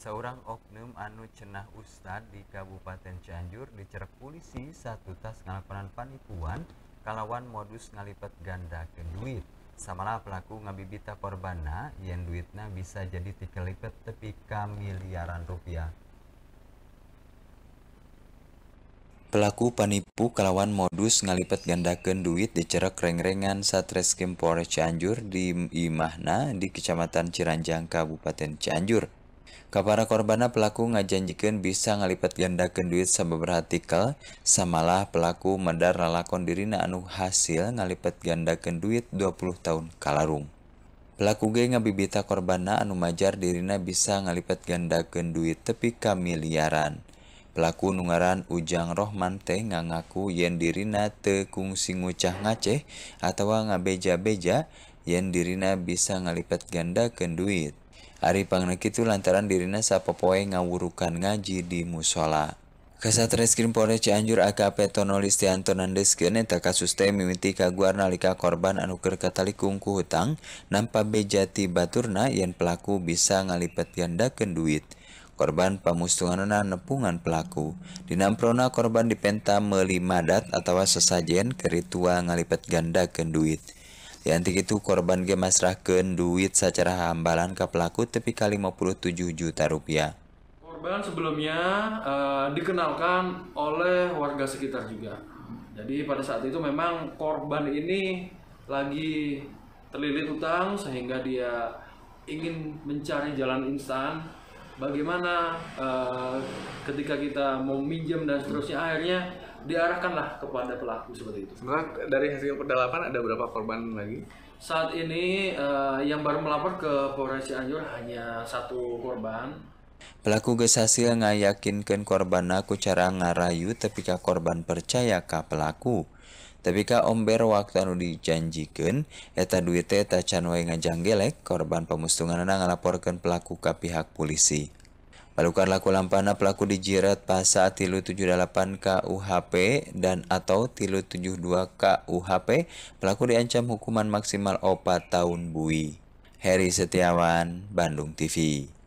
seorang oknum anu cenah Ustad di Kabupaten Cianjur dicerek polisi satu tas ngalakonan penipuan kalawan modus ngalipat ganda ke duit samalah pelaku ngabibita korbana yang duitnya bisa jadi tiga lipat tepi kamiliaran miliaran rupiah Pelaku panipu kalawan modus ngalipat gandakan duit dicerak reng-rengan Satreskrim Polres Cianjur di Imahna di Kecamatan Ciranjang, Kabupaten Cianjur. Kapara korbana pelaku ngajanjiken bisa ngalipat ganda kend duit sab beberapa artikel, Samalah pelaku mendarlakon dirina anu hasil ngalipat ganda kend duit 20 tahunkalaung. Peku ge ngabibita korbana anu majar Dina bisa ngalipat ganda kend duuit tepi kamiliaran. Peku nn ujang roh mante nga ngaku yen dirina tekungsi ngucah ngaceh atau ngabeja-beja, yen dirina bisa ngalipat ganda kend duit. Ari itu lantaran siapa sapopoe ngawurukan ngaji di musola. Kasatreskrim Polres Cianjur AKP Tono Listianto Nandes geneta kasus teh mimiti kaguar nalika korban anu keur katalikung ku hutang nampa bejati baturna yen pelaku bisa ngalipet gandakeun duit. Korban pamustunganna nepungan pelaku. Dinamprona korban dipenta melimadat madat sesajen ke ngalipat ngalipet gandakeun duit. Yanti itu korban gemasrahkan duit secara hambalan ke pelaku tepi kali 57 juta rupiah. Korban sebelumnya uh, dikenalkan oleh warga sekitar juga. Jadi pada saat itu memang korban ini lagi terlilit utang sehingga dia ingin mencari jalan instan. Bagaimana uh, ketika kita mau minjem dan seterusnya akhirnya diarahkanlah kepada pelaku seperti itu. Sebenarnya dari hasil pendalaman ada berapa korban lagi? Saat ini uh, yang baru melapor ke Polres Cianjur hanya satu korban. Pelaku gesasil hasil korban korban aku cara ngarayu tapi tepika korban percaya ka pelaku. Tapi Tepika omber waktu anu dijanjikan, eta duitnya eta can ngajang ngajanggelek, korban pemustungan anu ngalaporkan pelaku ke pihak polisi laku lampana pelaku dijerat pasal tilu 78 KUHP dan atau tilu 72 KUHP pelaku diancam hukuman maksimal 4 tahun bui. Heri Setiawan, Bandung TV.